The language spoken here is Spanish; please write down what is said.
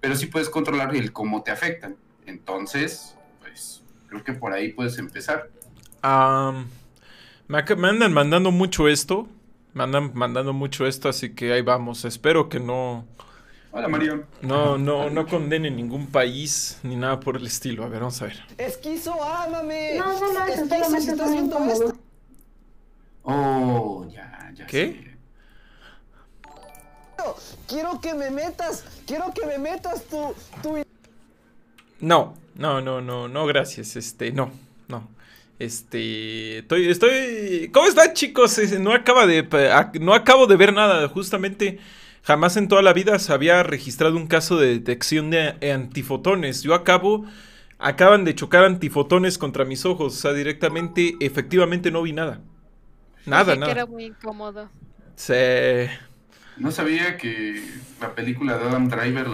Pero sí puedes controlar el cómo te afectan. Entonces, pues creo que por ahí puedes empezar. me andan mandando mucho esto. Me andan mandando mucho esto, así que ahí vamos. Espero que no. Hola, No, no, no condene ningún país ni nada por el estilo. A ver, vamos a ver. Esquizo, No, no, no, no, Oh, ya, ya. Sé quiero que me metas, quiero que me metas tu, tu... No, no, no, no, no, gracias, este, no, no. Este, estoy, estoy, ¿cómo están chicos? Este, no acaba de, no acabo de ver nada, justamente jamás en toda la vida se había registrado un caso de detección de antifotones. Yo acabo, acaban de chocar antifotones contra mis ojos, o sea, directamente, efectivamente no vi nada. Nada, nada. Que era muy incómodo. Se... No sabía que la película de Adam Driver